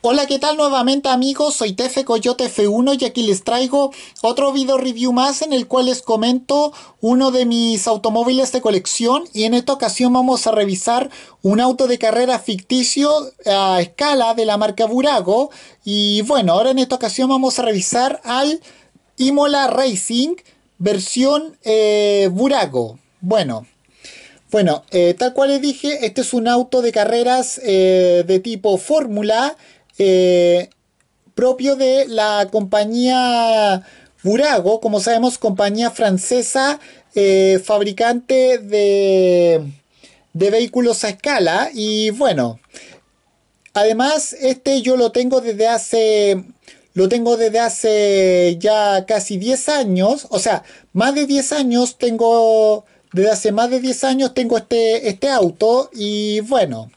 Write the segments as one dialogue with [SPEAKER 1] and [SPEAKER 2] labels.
[SPEAKER 1] Hola, ¿qué tal nuevamente amigos? Soy Tefe Coyote F1 y aquí les traigo otro video review más en el cual les comento uno de mis automóviles de colección y en esta ocasión vamos a revisar un auto de carrera ficticio a escala de la marca Burago y bueno, ahora en esta ocasión vamos a revisar al Imola Racing versión eh, Burago. Bueno, bueno eh, tal cual les dije, este es un auto de carreras eh, de tipo fórmula eh, propio de la compañía Burago, como sabemos, compañía francesa eh, fabricante de, de vehículos a escala. Y bueno, además este yo lo tengo desde hace... Lo tengo desde hace ya casi 10 años, o sea, más de 10 años tengo, desde hace más de 10 años tengo este, este auto y bueno,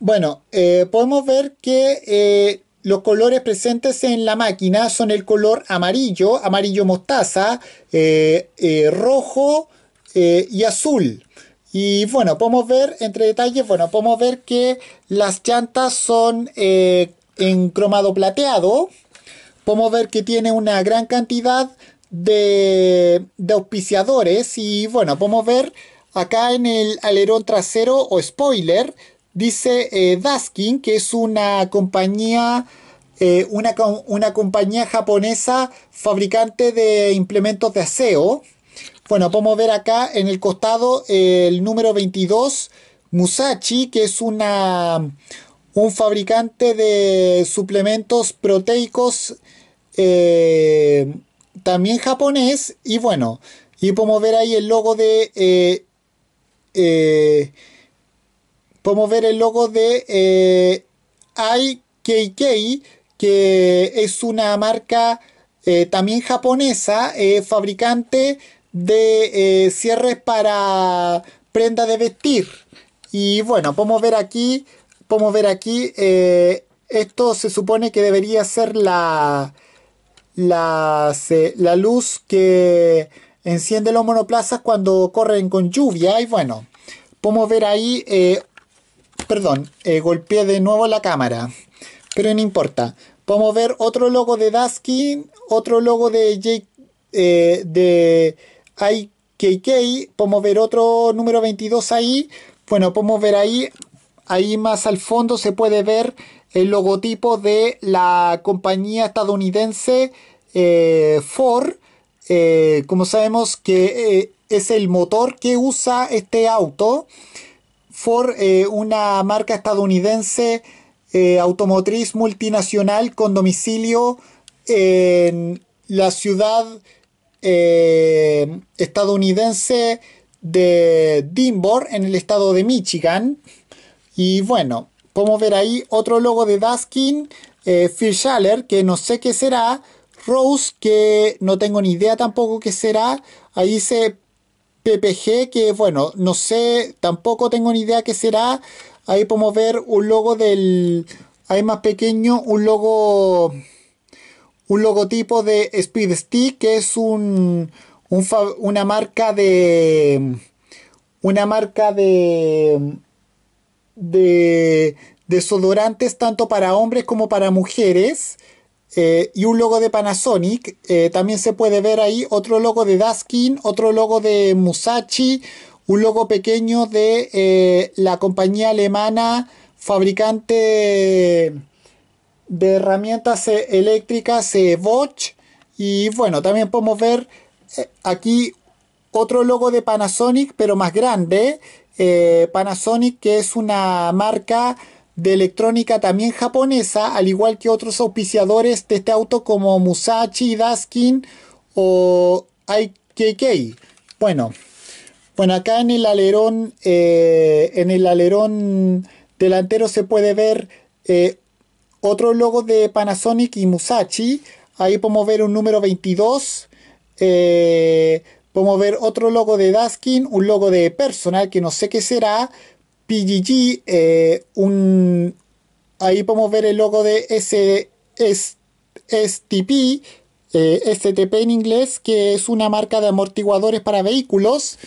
[SPEAKER 1] bueno, eh, podemos ver que eh, los colores presentes en la máquina son el color amarillo, amarillo mostaza, eh, rojo y azul. Y bueno, podemos ver entre detalles, bueno, podemos ver que las llantas son en cromado plateado. Podemos ver que tiene una gran cantidad de, de auspiciadores y bueno, podemos ver acá en el alerón trasero o spoiler Dice eh, Daskin, que es una compañía, eh, una, una compañía japonesa fabricante de implementos de aseo. Bueno, podemos ver acá en el costado eh, el número 22, Musashi, que es una, un fabricante de suplementos proteicos también japonés. Y bueno, y podemos ver ahí el logo de podemos ver el logo de eh, IKK, que es una marca eh, también japonesa, eh, fabricante de eh, cierres para prenda de vestir. Y bueno, podemos ver aquí, podemos ver aquí, esto se supone que debería ser la, la, luz que enciende los monoplazas cuando corren con lluvia y bueno, podemos ver ahí Perdón, eh, golpeé de nuevo la cámara. Pero no importa. Podemos ver otro logo de Daskin, otro logo de eh, IKK. Podemos ver otro número 22 ahí. Bueno, podemos ver ahí, ahí más al fondo se puede ver el logotipo de la compañía estadounidense eh, Ford. como sabemos que es el motor que usa este auto. Ford, eh, una marca estadounidense eh, automotriz multinacional con domicilio en la ciudad eh, estadounidense de Dimbor, en el estado de Michigan. Y bueno, podemos ver ahí otro logo de Daskin, eh, Schaller, que no sé qué será, Rose, que no tengo ni idea tampoco qué será. Ahí se PPG, que bueno, no sé, tampoco tengo ni idea qué será. Ahí podemos ver un logo del. Ahí más pequeño, un logo. Un logotipo de Speed Stick, que es un, una marca de. Una marca de. De desodorantes tanto para hombres como para mujeres. Eh, y un logo de Panasonic. Eh, también se puede ver ahí otro logo de Daskin, otro logo de Musashi, un logo pequeño de eh, la compañía alemana fabricante de herramientas eléctricas Bosch. Y bueno, también podemos ver aquí otro logo de Panasonic, pero más grande. Panasonic, que es una marca de electrónica también japonesa, al igual que otros auspiciadores de este auto como Musashi, Daskin o IKK. Bueno, bueno acá en el alerón, eh, en el alerón delantero se puede ver eh, otro logo de Panasonic y Musashi. Ahí podemos ver un número 22. Eh, podemos ver otro logo de Daskin, un logo de personal que no sé qué será, PGG, eh, ahí podemos ver el logo de STP, eh, STP en inglés, que es una marca de amortiguadores para vehículos.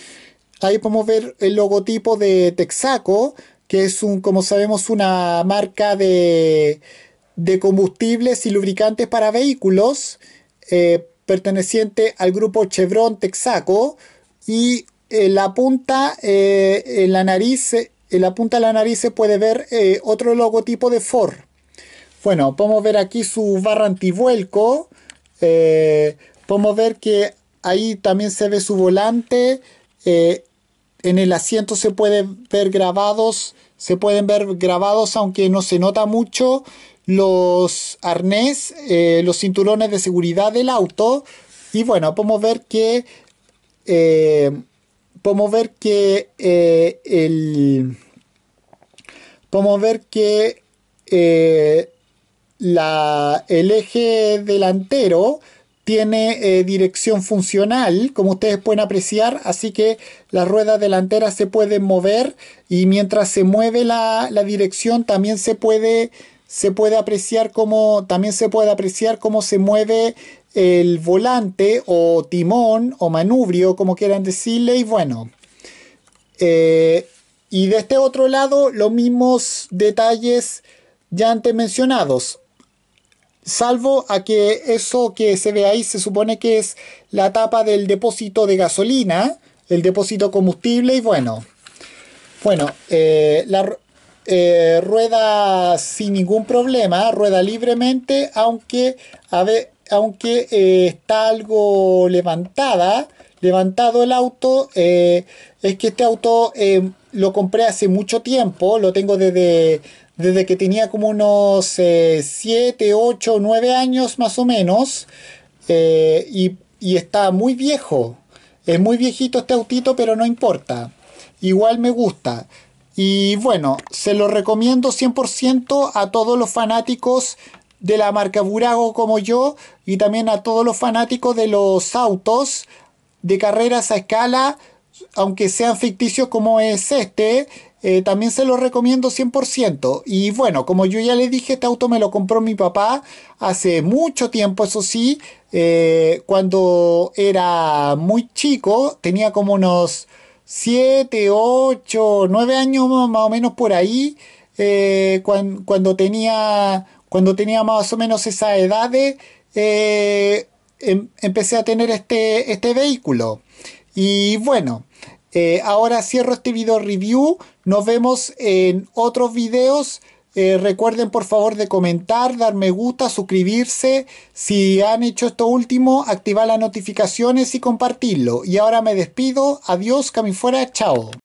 [SPEAKER 1] Ahí podemos ver el logotipo de Texaco, que es, un, como sabemos, una marca de, combustibles y lubricantes para vehículos, eh, perteneciente al grupo Chevron Texaco. Y la punta, en la nariz, en la punta de la nariz se puede ver eh, otro logotipo de Ford. Bueno, podemos ver aquí su barra antivuelco. Eh, podemos ver que ahí también se ve su volante. Eh, en el asiento se pueden ver grabados, se pueden ver grabados, aunque no se nota mucho, los arnés, los cinturones de seguridad del auto. Y bueno, podemos ver que podemos ver que eh, el, ver que eh, eje delantero tiene eh, dirección funcional, como ustedes pueden apreciar, así que las ruedas delanteras se pueden mover y mientras se mueve la, dirección también se puede, se puede apreciar también se puede apreciar cómo se mueve el volante o timón o manubrio, como quieran decirle, y bueno. Eh, y de este otro lado, los mismos detalles ya antes mencionados. Salvo a que eso que se ve ahí se supone que es la tapa del depósito de gasolina, el depósito combustible y bueno. Bueno, eh, la eh, rueda sin ningún problema, rueda libremente, aunque a ver, aunque eh, está algo levantada, levantado el auto, eh, es que este auto eh, lo compré hace mucho tiempo, lo tengo desde, desde que tenía como unos 7, 8, 9 años más o menos, y, y está muy viejo. Es muy viejito este autito, pero no importa. Igual me gusta. Y bueno, se lo recomiendo 100% a todos los fanáticos de la marca Burago como yo y también a todos los fanáticos de los autos de carreras a escala, aunque sean ficticios como es este, eh, también se los recomiendo 100%. Y bueno, como yo ya le dije, este auto me lo compró mi papá hace mucho tiempo, eso sí, eh, cuando era muy chico, tenía como unos 7, 8, 9 años más o menos por ahí, eh, cuando, cuando tenía cuando tenía más o menos esa edad, eh, em, empecé a tener este, este vehículo. Y bueno, eh, ahora cierro este video review. Nos vemos en otros videos. Eh, recuerden por favor de comentar, dar me gusta, suscribirse. Si han hecho esto último, activar las notificaciones y compartirlo. Y ahora me despido. Adiós, cami fuera. Chao.